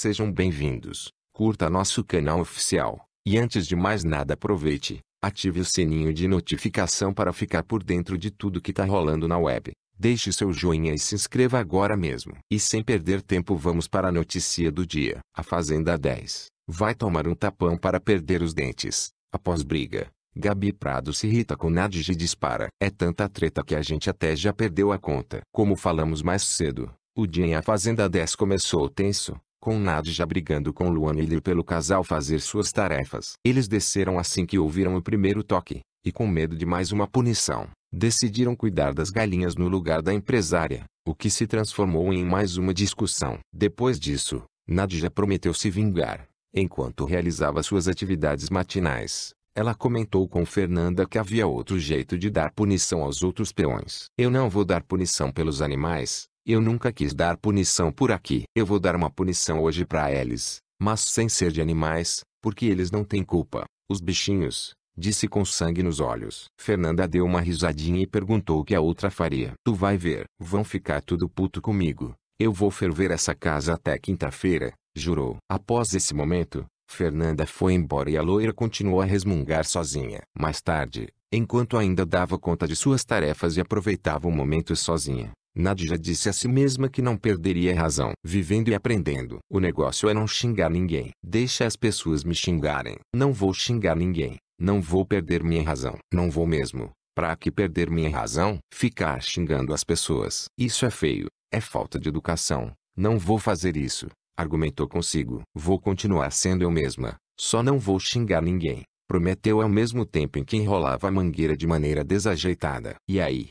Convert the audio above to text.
Sejam bem-vindos, curta nosso canal oficial, e antes de mais nada aproveite, ative o sininho de notificação para ficar por dentro de tudo que tá rolando na web. Deixe seu joinha e se inscreva agora mesmo. E sem perder tempo vamos para a notícia do dia. A Fazenda 10 vai tomar um tapão para perder os dentes. Após briga, Gabi Prado se irrita com Nadj e dispara. É tanta treta que a gente até já perdeu a conta. Como falamos mais cedo, o dia em A Fazenda 10 começou tenso, com Nadja brigando com Luan Miller pelo casal fazer suas tarefas. Eles desceram assim que ouviram o primeiro toque, e com medo de mais uma punição, decidiram cuidar das galinhas no lugar da empresária, o que se transformou em mais uma discussão. Depois disso, Nadja prometeu se vingar. Enquanto realizava suas atividades matinais, ela comentou com Fernanda que havia outro jeito de dar punição aos outros peões. Eu não vou dar punição pelos animais, eu nunca quis dar punição por aqui. Eu vou dar uma punição hoje para eles, mas sem ser de animais, porque eles não têm culpa. Os bichinhos, disse com sangue nos olhos. Fernanda deu uma risadinha e perguntou o que a outra faria. Tu vai ver, vão ficar tudo puto comigo. Eu vou ferver essa casa até quinta-feira, jurou. Após esse momento, Fernanda foi embora e a loira continuou a resmungar sozinha. Mais tarde, enquanto ainda dava conta de suas tarefas e aproveitava o momento sozinha, Nadja disse a si mesma que não perderia a razão. Vivendo e aprendendo. O negócio é não xingar ninguém. Deixa as pessoas me xingarem. Não vou xingar ninguém. Não vou perder minha razão. Não vou mesmo. Para que perder minha razão? Ficar xingando as pessoas. Isso é feio. É falta de educação. Não vou fazer isso. Argumentou consigo. Vou continuar sendo eu mesma. Só não vou xingar ninguém. Prometeu ao mesmo tempo em que enrolava a mangueira de maneira desajeitada. E aí?